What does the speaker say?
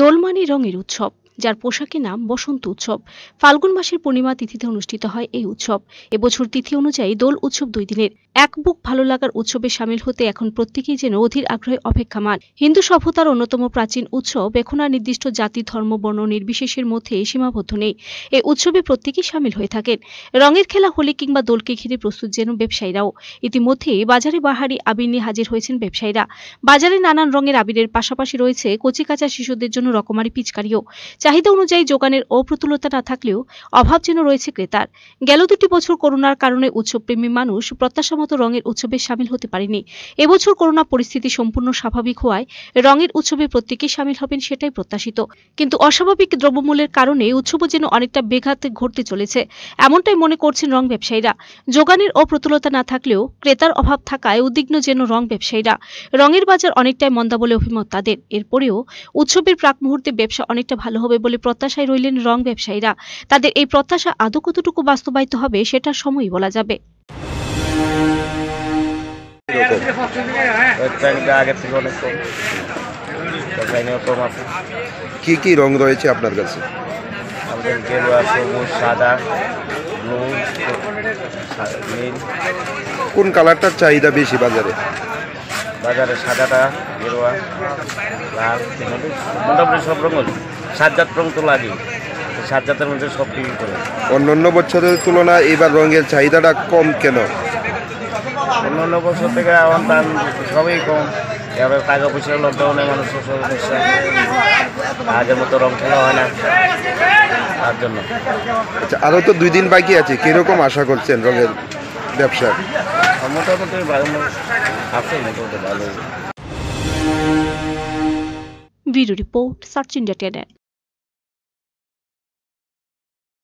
দোলমানি রঙের উৎসব যার পোশাকের নাম বসন্ত উৎসব ফাল্গুন মাসের পূর্ণিমা তিথিতে অনুষ্ঠিত হয় এই উৎসব এবছর তিথি অনুযায়ী দোল উৎসব দুই দিনের এক বুক ভালো লাগার উৎসবে সামিল হতে এখন প্রত্যেকেই যেন অধীর আগ্রহে অপেক্ষামান হিন্দু সভ্যতার অন্যতম প্রাচীন উৎসব এখন আর নির্দিষ্ট জাতি ধর্ম বর্ণ নির্বিশেষের মধ্যে সীমাবদ্ধ নেই এই উৎসবে প্রত্যেকেই সামিল হয়ে থাকেন রঙের খেলা হোলি কিংবা দোলকে ঘিরে প্রস্তুত যেন ব্যবসায়ীরাও ইতিমধ্যে বাজারে বাহারি আবির নিয়ে হাজির হয়েছেন ব্যবসায়ীরা বাজারে নানান রঙের আবিরের পাশাপাশি রয়েছে কচিকাচা শিশুদের জন্য রকমারি পিচকারিও চাহিদা অনুযায়ী যোগানের অপ্রতুলতা না থাকলেও অভাব যেন রয়েছে ক্রেতার গেল দুটি বছর করোনার কারণে উৎসবপ্রেমী মানুষ মতো রঙের উৎসবে সামিল হতে পারেনি এবছর করোনা পরিস্থিতি সম্পূর্ণ স্বাভাবিক হওয়ায় রঙের উৎসবে প্রত্যেকেই সামিল হবেন সেটাই প্রত্যাশিত কিন্তু অস্বাভাবিক দ্রব্যমূল্যের কারণে উৎসবও যেন অনেকটা বেঘাত ঘটতে চলেছে এমনটাই মনে করছেন রং ব্যবসায়ীরা যোগানের অপ্রতুলতা না থাকলেও ক্রেতার অভাব থাকায় উদ্বিগ্ন যেন রং ব্যবসায়ীরা রঙের বাজার অনেকটাই মন্দা বলে অভিমত তাদের এরপরেও উৎসবের প্রাক মুহূর্তে ব্যবসা অনেকটা ভালো হবে হবে বলে প্রত্যাশায় রইলেন রং ব্যবসায়ীরা তাদের এই প্রত্যাশা আদৌ কতটুকু বাস্তবায়িত হবে সেটা সময়ই বলা যাবে কি কি রং রয়েছে আপনার কাছে কোন কালারটার চাহিদা বেশি বাজারে বাজারে সাদাটা গেরুয়া লাল মোটামুটি সব রঙের সাত জাত রঙ তো লাগে সাত জাতের মধ্যে সব বিক্রি করে অন্যান্য বছরের তুলনায় এবার রঙের চাহিদাটা কম কেন অন্যান্য বছর থেকে দাম সবই কম এবার টাকা পয়সা লকডাউনে মানুষের সমস্যা আগের মতো রং খেলা হয় না তার জন্য আচ্ছা আরও তো দুই দিন বাকি আছে কীরকম আশা করছেন রঙের ব্যবসা মোটামুটি ভালো আছে মোটামুটি ভালো রিপোর্ট সার্চ ইন্ডিয়া টেডেন